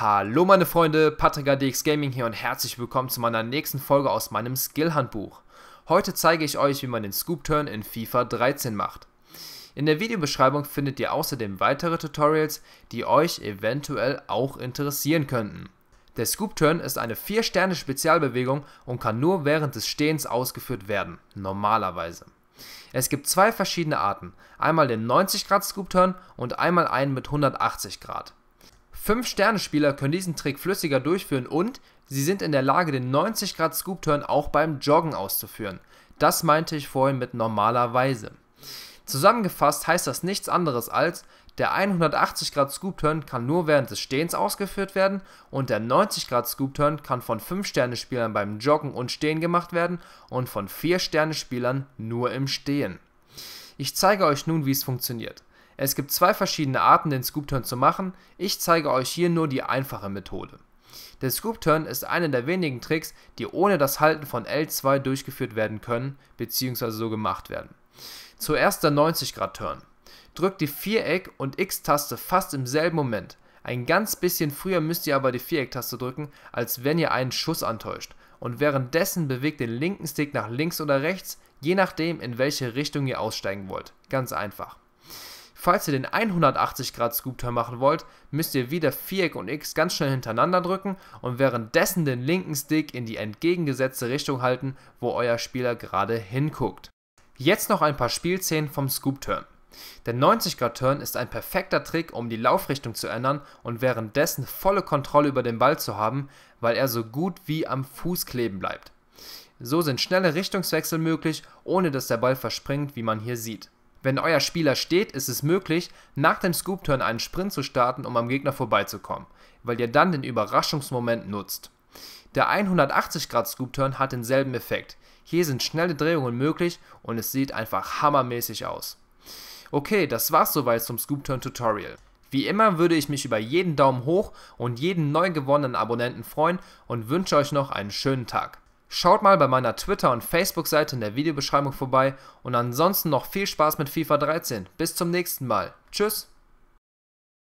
Hallo meine Freunde, Patrick ADX Gaming hier und herzlich willkommen zu meiner nächsten Folge aus meinem Skillhandbuch. Heute zeige ich euch, wie man den Scoop-Turn in FIFA 13 macht. In der Videobeschreibung findet ihr außerdem weitere Tutorials, die euch eventuell auch interessieren könnten. Der Scoop-Turn ist eine 4-Sterne-Spezialbewegung und kann nur während des Stehens ausgeführt werden, normalerweise. Es gibt zwei verschiedene Arten, einmal den 90 Grad Scoop-Turn und einmal einen mit 180 Grad. Fünf-Sterne-Spieler können diesen Trick flüssiger durchführen und sie sind in der Lage, den 90 grad scoop turn auch beim Joggen auszuführen. Das meinte ich vorhin mit normalerweise. Zusammengefasst heißt das nichts anderes als, der 180 grad scoop turn kann nur während des Stehens ausgeführt werden und der 90 grad scoop turn kann von 5-Sterne-Spielern beim Joggen und Stehen gemacht werden und von 4-Sterne-Spielern nur im Stehen. Ich zeige euch nun, wie es funktioniert. Es gibt zwei verschiedene Arten, den Scoop-Turn zu machen. Ich zeige euch hier nur die einfache Methode. Der Scoop-Turn ist einer der wenigen Tricks, die ohne das Halten von L2 durchgeführt werden können bzw. so gemacht werden. Zuerst der 90-Grad-Turn. Drückt die Viereck- und X-Taste fast im selben Moment. Ein ganz bisschen früher müsst ihr aber die Viereck-Taste drücken, als wenn ihr einen Schuss antäuscht. Und währenddessen bewegt den linken Stick nach links oder rechts, je nachdem in welche Richtung ihr aussteigen wollt. Ganz einfach. Falls ihr den 180 Grad Scoop Turn machen wollt, müsst ihr wieder Viereck und X ganz schnell hintereinander drücken und währenddessen den linken Stick in die entgegengesetzte Richtung halten, wo euer Spieler gerade hinguckt. Jetzt noch ein paar Spielszenen vom Scoop Turn. Der 90 Grad Turn ist ein perfekter Trick, um die Laufrichtung zu ändern und währenddessen volle Kontrolle über den Ball zu haben, weil er so gut wie am Fuß kleben bleibt. So sind schnelle Richtungswechsel möglich, ohne dass der Ball verspringt, wie man hier sieht. Wenn euer Spieler steht, ist es möglich, nach dem Scoop-Turn einen Sprint zu starten, um am Gegner vorbeizukommen, weil ihr dann den Überraschungsmoment nutzt. Der 180-Grad-Scoop-Turn hat denselben Effekt. Hier sind schnelle Drehungen möglich und es sieht einfach hammermäßig aus. Okay, das war's soweit zum Scoop-Turn-Tutorial. Wie immer würde ich mich über jeden Daumen hoch und jeden neu gewonnenen Abonnenten freuen und wünsche euch noch einen schönen Tag. Schaut mal bei meiner Twitter- und Facebook-Seite in der Videobeschreibung vorbei und ansonsten noch viel Spaß mit FIFA 13. Bis zum nächsten Mal. Tschüss.